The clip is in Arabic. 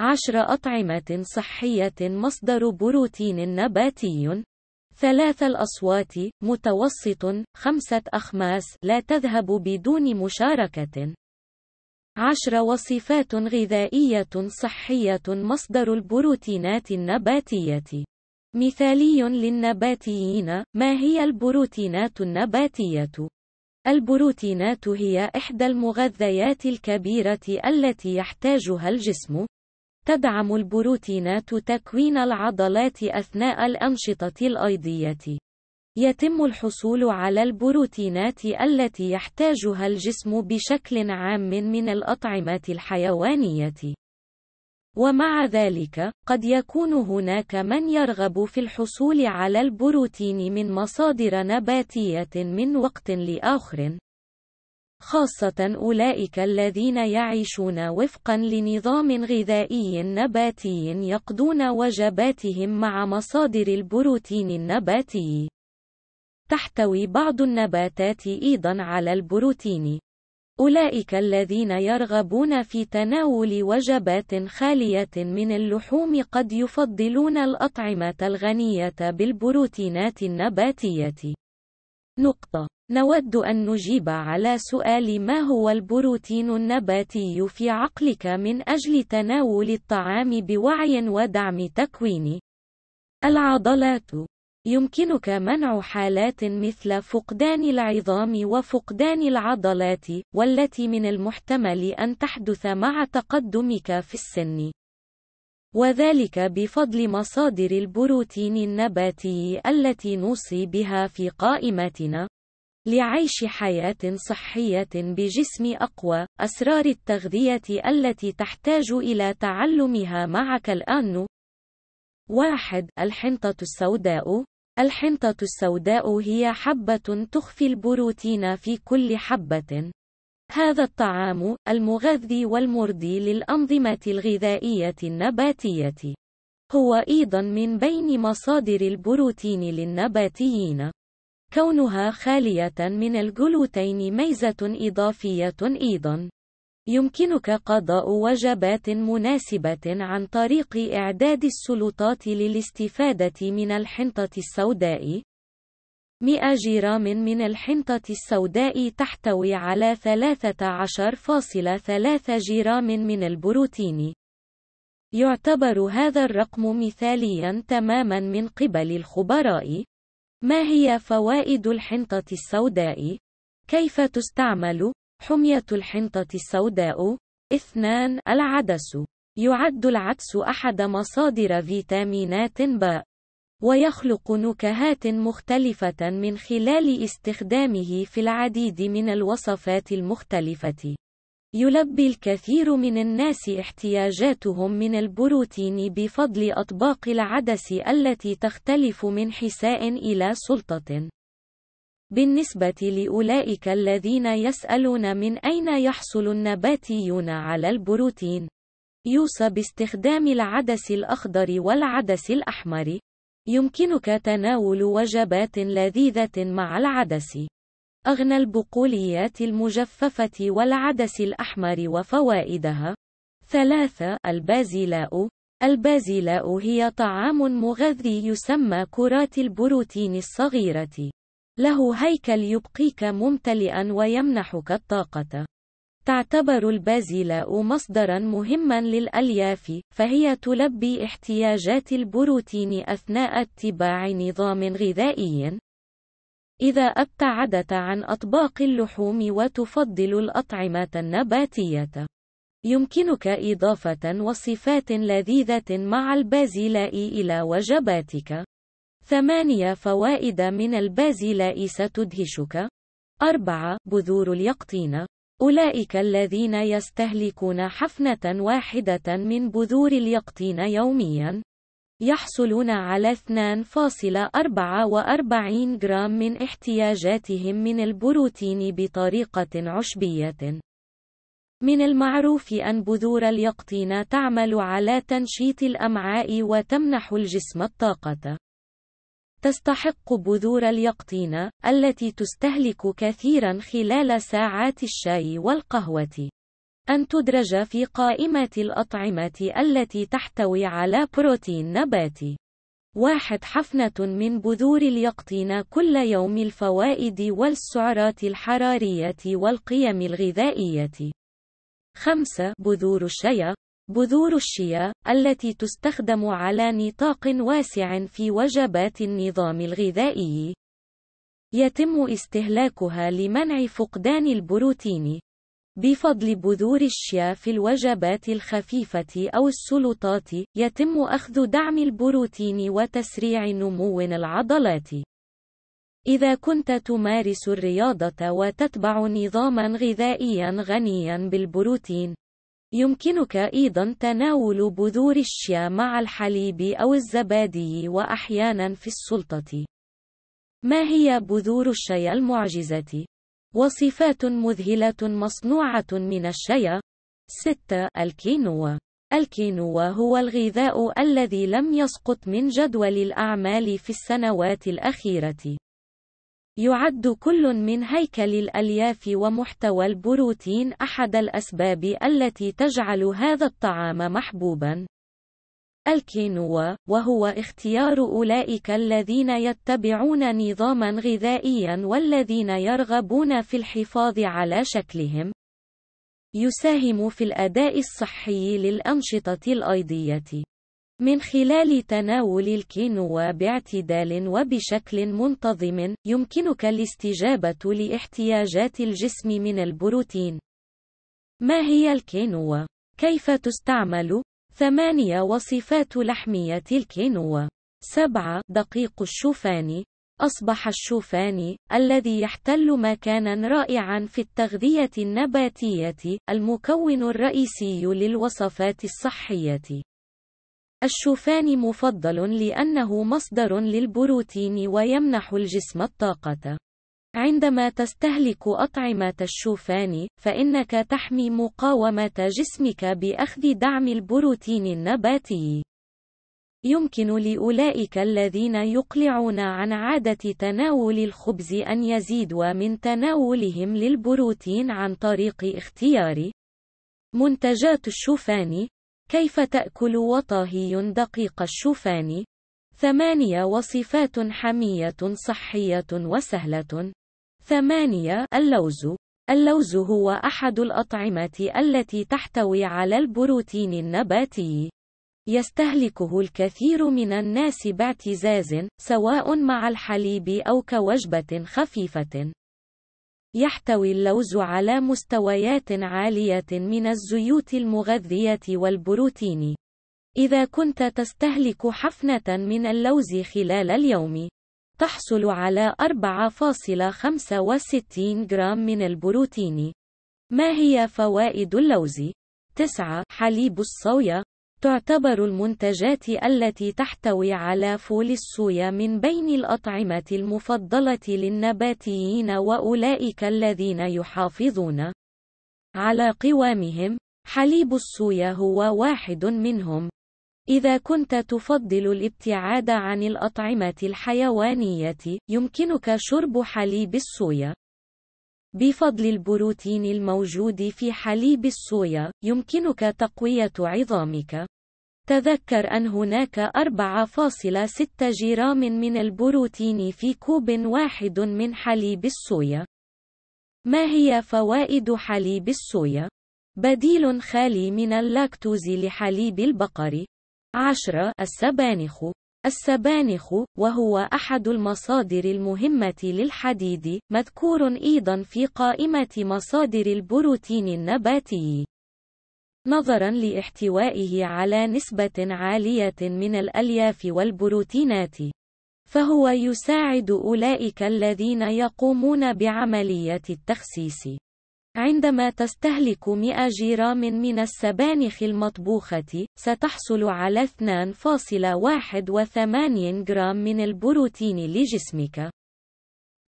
عشر أطعمة صحية مصدر بروتين نباتي ثلاث الأصوات متوسط خمسة أخماس لا تذهب بدون مشاركة عشر وصفات غذائية صحية مصدر البروتينات النباتية مثالي للنباتيين ما هي البروتينات النباتية؟ البروتينات هي إحدى المغذيات الكبيرة التي يحتاجها الجسم تدعم البروتينات تكوين العضلات أثناء الأنشطة الأيضية. يتم الحصول على البروتينات التي يحتاجها الجسم بشكل عام من الأطعمة الحيوانية. ومع ذلك، قد يكون هناك من يرغب في الحصول على البروتين من مصادر نباتية من وقت لآخر، خاصة أولئك الذين يعيشون وفقا لنظام غذائي نباتي يقضون وجباتهم مع مصادر البروتين النباتي. تحتوي بعض النباتات أيضا على البروتين. أولئك الذين يرغبون في تناول وجبات خالية من اللحوم قد يفضلون الأطعمة الغنية بالبروتينات النباتية. نقطة نود أن نجيب على سؤال ما هو البروتين النباتي في عقلك من أجل تناول الطعام بوعي ودعم تكوين العضلات يمكنك منع حالات مثل فقدان العظام وفقدان العضلات، والتي من المحتمل أن تحدث مع تقدمك في السن. وذلك بفضل مصادر البروتين النباتي التي نوصي بها في قائمتنا. لعيش حياة صحية بجسم أقوى. أسرار التغذية التي تحتاج إلى تعلمها معك الآن. واحد الحنطة السوداء الحنطة السوداء هي حبة تخفي البروتين في كل حبة. هذا الطعام المغذي والمرضي للأنظمة الغذائية النباتية. هو أيضًا من بين مصادر البروتين للنباتيين. كونها خالية من الجلوتين ميزة إضافية أيضا. يمكنك قضاء وجبات مناسبة عن طريق إعداد السلطات للاستفادة من الحنطة السوداء. 100 جرام من الحنطة السوداء تحتوي على 13.3 جرام من البروتين. يعتبر هذا الرقم مثاليا تماما من قبل الخبراء. ما هي فوائد الحنطة السوداء؟ كيف تستعمل؟ حمية الحنطة السوداء 2. العدس يعد العدس أحد مصادر فيتامينات ب ويخلق نكهات مختلفة من خلال استخدامه في العديد من الوصفات المختلفة يلبي الكثير من الناس احتياجاتهم من البروتين بفضل أطباق العدس التي تختلف من حساء إلى سلطة. بالنسبة لأولئك الذين يسألون من أين يحصل النباتيون على البروتين، يوصى باستخدام العدس الأخضر والعدس الأحمر. يمكنك تناول وجبات لذيذة مع العدس. أغنى البقوليات المجففة والعدس الأحمر وفوائدها. 3. البازيلاء البازيلاء هي طعام مغذي يسمى كرات البروتين الصغيرة. له هيكل يبقيك ممتلئا ويمنحك الطاقة. تعتبر البازيلاء مصدرا مهما للألياف، فهي تلبي احتياجات البروتين أثناء اتباع نظام غذائي، إذا أبتعدت عن أطباق اللحوم وتفضل الأطعمة النباتية. يمكنك إضافة وصفات لذيذة مع البازلاء إلى وجباتك. ثمانية فوائد من البازلاء ستدهشك. أربعة بذور اليقطين. أولئك الذين يستهلكون حفنة واحدة من بذور اليقطين يومياً يحصلون على 2.44 جرام من احتياجاتهم من البروتين بطريقة عشبية. من المعروف أن بذور اليقطين تعمل على تنشيط الأمعاء وتمنح الجسم الطاقة. تستحق بذور اليقطين، التي تستهلك كثيرا خلال ساعات الشاي والقهوة أن تدرج في قائمة الأطعمة التي تحتوي على بروتين نباتي. واحد حفنة من بذور اليقطين كل يوم الفوائد والسعرات الحرارية والقيم الغذائية. 5. بذور الشيا بذور الشيا التي تستخدم على نطاق واسع في وجبات النظام الغذائي. يتم استهلاكها لمنع فقدان البروتين بفضل بذور الشيا في الوجبات الخفيفة أو السلطات، يتم أخذ دعم البروتين وتسريع نمو العضلات. إذا كنت تمارس الرياضة وتتبع نظامًا غذائيًا غنيًا بالبروتين، يمكنك أيضًا تناول بذور الشيا مع الحليب أو الزبادي وأحيانًا في السلطة. ما هي بذور الشيا المعجزة؟ وصفات مذهلة مصنوعة من الشيا 6. الكينوا الكينوا هو الغذاء الذي لم يسقط من جدول الأعمال في السنوات الأخيرة. يعد كل من هيكل الألياف ومحتوى البروتين أحد الأسباب التي تجعل هذا الطعام محبوبًا. الكينوا وهو اختيار أولئك الذين يتبعون نظاما غذائيا والذين يرغبون في الحفاظ على شكلهم يساهم في الأداء الصحي للأنشطة الأيضية من خلال تناول الكينوا باعتدال وبشكل منتظم يمكنك الاستجابة لاحتياجات الجسم من البروتين ما هي الكينوا كيف تستعمل ثمانية وصفات لحمية الكينوا سبعة دقيق الشوفان أصبح الشوفان الذي يحتل مكانا رائعا في التغذية النباتية المكون الرئيسي للوصفات الصحية الشوفان مفضل لأنه مصدر للبروتين ويمنح الجسم الطاقة عندما تستهلك أطعمة الشوفان، فإنك تحمي مقاومة جسمك بأخذ دعم البروتين النباتي. يمكن لأولئك الذين يقلعون عن عادة تناول الخبز أن يزيدوا من تناولهم للبروتين عن طريق اختيار منتجات الشوفان. كيف تأكل وطهي دقيق الشوفان؟ ثمانية وصفات حمية صحية وسهلة ثمانية اللوز اللوز هو أحد الأطعمة التي تحتوي على البروتين النباتي. يستهلكه الكثير من الناس باعتزاز، سواء مع الحليب أو كوجبة خفيفة. يحتوي اللوز على مستويات عالية من الزيوت المغذية والبروتين. إذا كنت تستهلك حفنة من اللوز خلال اليوم، تحصل على 4.65 جرام من البروتين. ما هي فوائد اللوز؟ 9. حليب الصويا تعتبر المنتجات التي تحتوي على فول الصويا من بين الأطعمة المفضلة للنباتيين وأولئك الذين يحافظون على قوامهم. حليب الصويا هو واحد منهم. إذا كنت تفضل الابتعاد عن الأطعمة الحيوانية، يمكنك شرب حليب الصويا. بفضل البروتين الموجود في حليب الصويا، يمكنك تقوية عظامك. تذكر أن هناك 4.6 جرام من البروتين في كوب واحد من حليب الصويا. ما هي فوائد حليب الصويا؟ بديل خالي من اللاكتوز لحليب البقر عشرة السبانخ السبانخ وهو أحد المصادر المهمة للحديد مذكور أيضا في قائمة مصادر البروتين النباتي نظرا لاحتوائه على نسبة عالية من الألياف والبروتينات فهو يساعد أولئك الذين يقومون بعملية التخسيس عندما تستهلك 100 جرام من السبانخ المطبوخة، ستحصل على 2.81 جرام من البروتين لجسمك.